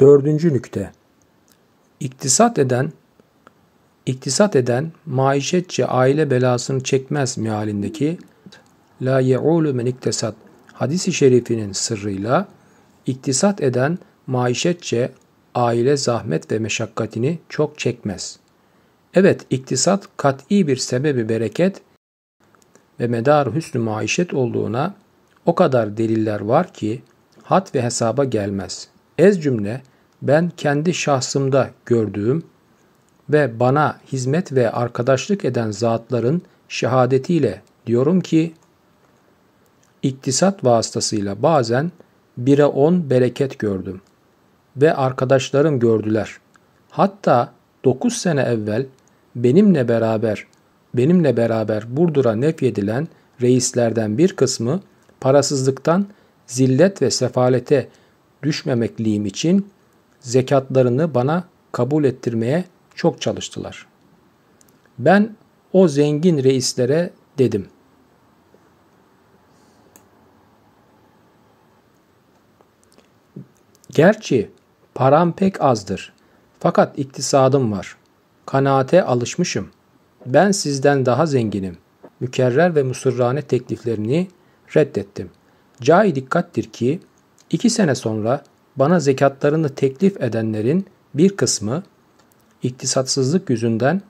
Dördüncü nükte. İktisat eden, iktisat eden maişetçe aile belasını çekmez mealindeki la ye'ulu men iktisat hadisi şerifinin sırrıyla iktisat eden maişetçe aile zahmet ve meşakkatini çok çekmez. Evet iktisat kat'i bir sebebi bereket ve medar hüsnü maişet olduğuna o kadar deliller var ki hat ve hesaba gelmez.'' Ez cümle ben kendi şahsımda gördüğüm ve bana hizmet ve arkadaşlık eden zatların şehadetiyle diyorum ki iktisat vasıtasıyla bazen 1'e 10 bereket gördüm ve arkadaşlarım gördüler. Hatta 9 sene evvel benimle beraber benimle beraber Burdur'a nefyedilen reislerden bir kısmı parasızlıktan zillet ve sefalete düşmemekliğim için zekatlarını bana kabul ettirmeye çok çalıştılar. Ben o zengin reislere dedim. Gerçi param pek azdır. Fakat iktisadım var. Kanaate alışmışım. Ben sizden daha zenginim. Mükerrer ve musurrane tekliflerini reddettim. Cai dikkattir ki İki sene sonra bana zekatlarını teklif edenlerin bir kısmı iktisatsızlık yüzünden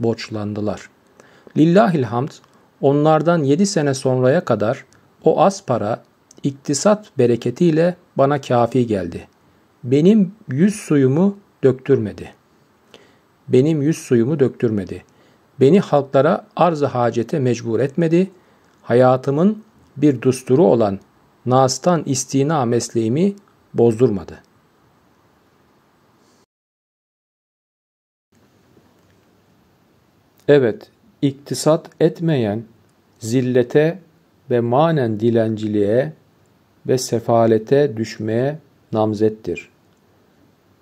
borçlandılar. Lillahilhamd onlardan yedi sene sonraya kadar o az para iktisat bereketiyle bana kafi geldi. Benim yüz suyumu döktürmedi. Benim yüz suyumu döktürmedi. Beni halklara arz-ı hacete mecbur etmedi. Hayatımın bir dusturu olan Nas'tan istina mesleğimi bozdurmadı. Evet, iktisat etmeyen zillete ve manen dilenciliğe ve sefalete düşmeye namzettir.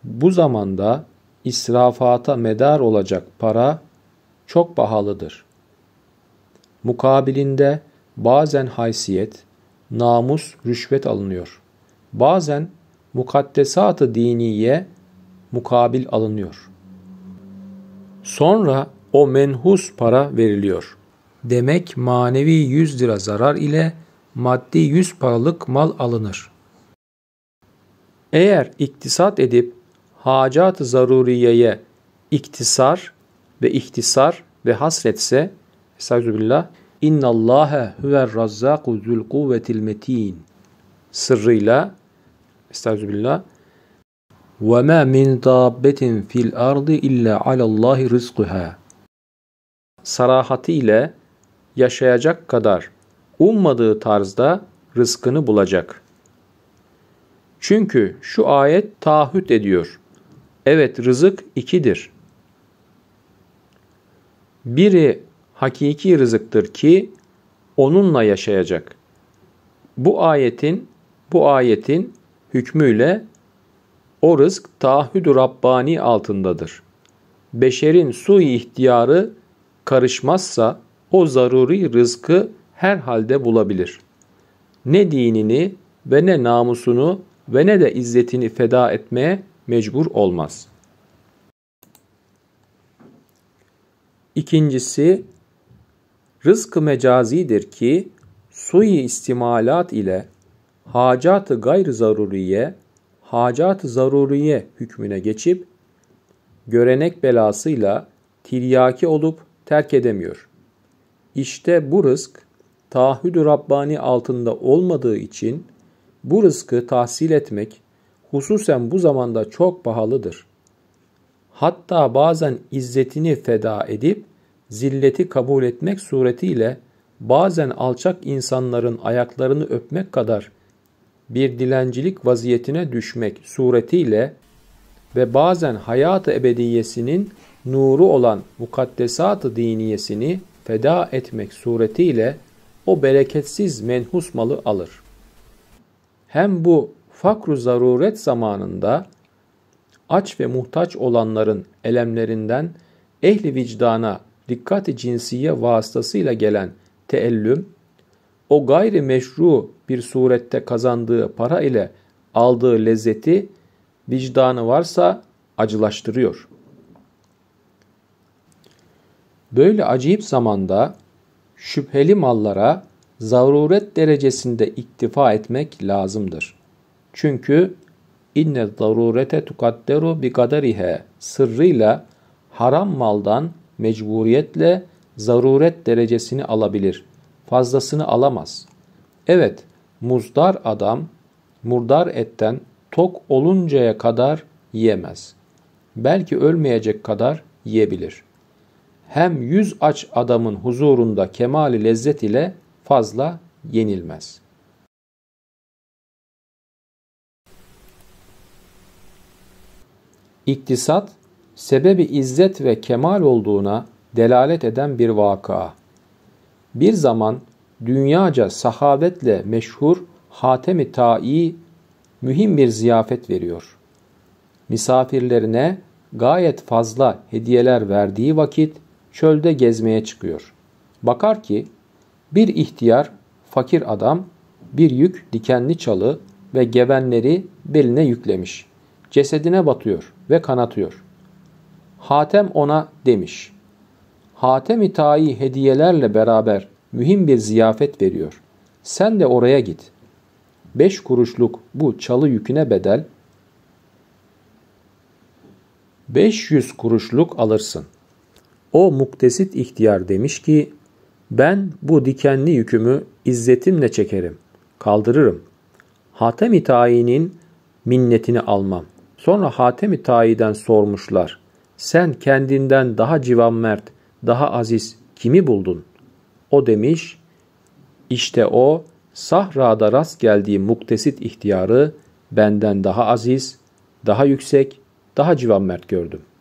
Bu zamanda israfata medar olacak para çok pahalıdır. Mukabilinde bazen haysiyet, namus, rüşvet alınıyor. Bazen mukaddesat-ı diniye mukabil alınıyor. Sonra o menhus para veriliyor. Demek manevi 100 lira zarar ile maddi 100 paralık mal alınır. Eğer iktisat edip hacat-ı zaruriyeye iktisar ve ihtisar ve hasretse Estağfirullah İnna Allaha huver razzaku zul kuvvetil metin sırrıyla Estağfirullah. Ve ma min dabbetin fil ardı illa alallahi rızkuha. Sarahati ile yaşayacak kadar ummadığı tarzda rızkını bulacak. Çünkü şu ayet taahhüt ediyor. Evet rızık ikidir. Biri hakiki rızıktır ki onunla yaşayacak. Bu ayetin bu ayetin hükmüyle o rızk taahhüdü Rabbani altındadır. Beşerin su ihtiyarı karışmazsa o zaruri rızkı her halde bulabilir. Ne dinini ve ne namusunu ve ne de izzetini feda etmeye mecbur olmaz. İkincisi rızkı mecazidir ki sui istimalat ile hacat-ı gayr zaruriye, hacat zaruriye hükmüne geçip görenek belasıyla tiryaki olup terk edemiyor. İşte bu rızk taahhüdü Rabbani altında olmadığı için bu rızkı tahsil etmek hususen bu zamanda çok pahalıdır. Hatta bazen izzetini feda edip zilleti kabul etmek suretiyle bazen alçak insanların ayaklarını öpmek kadar bir dilencilik vaziyetine düşmek suretiyle ve bazen hayat-ı ebediyesinin nuru olan mukaddesat-ı diniyesini feda etmek suretiyle o bereketsiz menhus malı alır. Hem bu fakru zaruret zamanında aç ve muhtaç olanların elemlerinden ehli vicdana dikkat cinsiye vasıtasıyla gelen teellüm, o gayri meşru bir surette kazandığı para ile aldığı lezzeti vicdanı varsa acılaştırıyor. Böyle acayip zamanda şüpheli mallara zaruret derecesinde iktifa etmek lazımdır. Çünkü inne zarurete tukadderu bi kaderihe sırrıyla haram maldan mecburiyetle zaruret derecesini alabilir. Fazlasını alamaz. Evet, muzdar adam murdar etten tok oluncaya kadar yiyemez. Belki ölmeyecek kadar yiyebilir. Hem yüz aç adamın huzurunda kemali lezzet ile fazla yenilmez. İktisat sebebi izzet ve kemal olduğuna delalet eden bir vaka. Bir zaman dünyaca sahabetle meşhur Hatem-i Ta'i mühim bir ziyafet veriyor. Misafirlerine gayet fazla hediyeler verdiği vakit çölde gezmeye çıkıyor. Bakar ki bir ihtiyar fakir adam bir yük dikenli çalı ve gevenleri beline yüklemiş. Cesedine batıyor ve kanatıyor. Hatem ona demiş. Hatem-i Tayi hediyelerle beraber mühim bir ziyafet veriyor. Sen de oraya git. Beş kuruşluk bu çalı yüküne bedel 500 kuruşluk alırsın. O muktesit ihtiyar demiş ki ben bu dikenli yükümü izzetimle çekerim, kaldırırım. Hatem-i Tayi'nin minnetini almam. Sonra Hatem-i Tayi'den sormuşlar sen kendinden daha civan mert, daha aziz kimi buldun? O demiş, işte o sahrada rast geldiği muktesit ihtiyarı benden daha aziz, daha yüksek, daha civan mert gördüm.